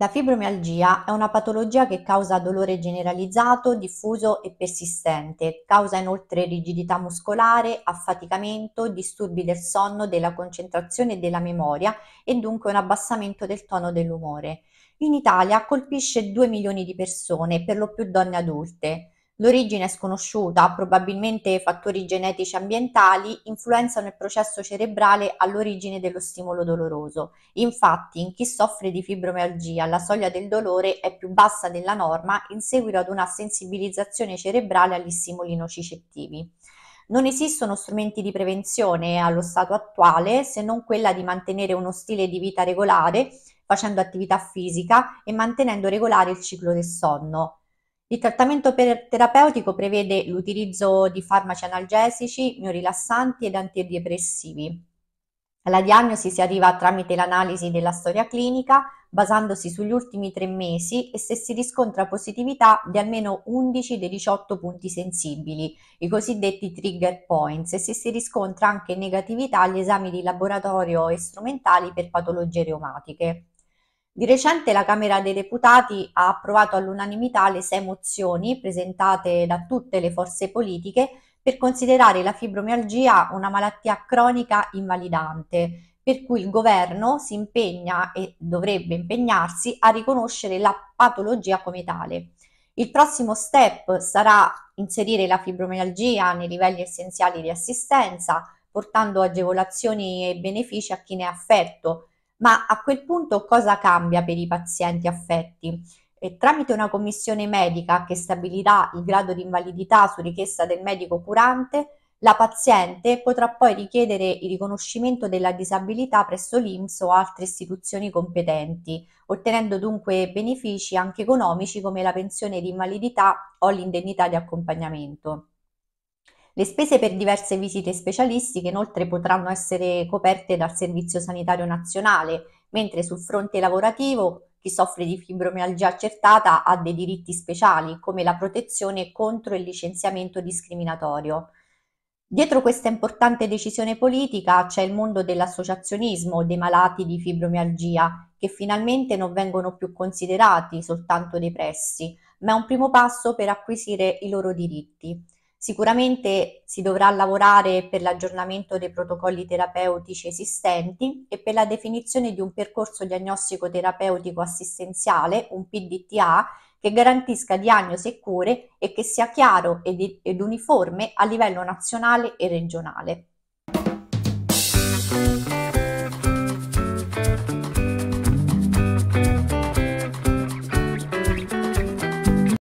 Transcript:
La fibromialgia è una patologia che causa dolore generalizzato, diffuso e persistente, causa inoltre rigidità muscolare, affaticamento, disturbi del sonno, della concentrazione e della memoria e dunque un abbassamento del tono dell'umore. In Italia colpisce 2 milioni di persone, per lo più donne adulte. L'origine è sconosciuta, probabilmente fattori genetici ambientali influenzano il processo cerebrale all'origine dello stimolo doloroso. Infatti, in chi soffre di fibromialgia, la soglia del dolore è più bassa della norma in seguito ad una sensibilizzazione cerebrale agli stimoli nocicettivi. Non esistono strumenti di prevenzione allo stato attuale se non quella di mantenere uno stile di vita regolare facendo attività fisica e mantenendo regolare il ciclo del sonno. Il trattamento terapeutico prevede l'utilizzo di farmaci analgesici, miorilassanti ed antidepressivi. Alla diagnosi si arriva tramite l'analisi della storia clinica, basandosi sugli ultimi tre mesi e se si riscontra positività di almeno 11 dei 18 punti sensibili, i cosiddetti trigger points, e se si riscontra anche negatività agli esami di laboratorio e strumentali per patologie reumatiche. Di recente la Camera dei Deputati ha approvato all'unanimità le sei mozioni presentate da tutte le forze politiche per considerare la fibromialgia una malattia cronica invalidante, per cui il governo si impegna e dovrebbe impegnarsi a riconoscere la patologia come tale. Il prossimo step sarà inserire la fibromialgia nei livelli essenziali di assistenza, portando agevolazioni e benefici a chi ne è affetto, ma a quel punto cosa cambia per i pazienti affetti? E eh, tramite una commissione medica che stabilirà il grado di invalidità su richiesta del medico curante, la paziente potrà poi richiedere il riconoscimento della disabilità presso l'INPS o altre istituzioni competenti, ottenendo dunque benefici anche economici come la pensione di invalidità o l'indennità di accompagnamento. Le spese per diverse visite specialistiche inoltre potranno essere coperte dal Servizio Sanitario Nazionale, mentre sul fronte lavorativo chi soffre di fibromialgia accertata ha dei diritti speciali, come la protezione contro il licenziamento discriminatorio. Dietro questa importante decisione politica c'è il mondo dell'associazionismo dei malati di fibromialgia, che finalmente non vengono più considerati soltanto depressi, ma è un primo passo per acquisire i loro diritti. Sicuramente si dovrà lavorare per l'aggiornamento dei protocolli terapeutici esistenti e per la definizione di un percorso diagnostico terapeutico assistenziale, un PDTA, che garantisca diagnosi e cure e che sia chiaro ed, ed uniforme a livello nazionale e regionale.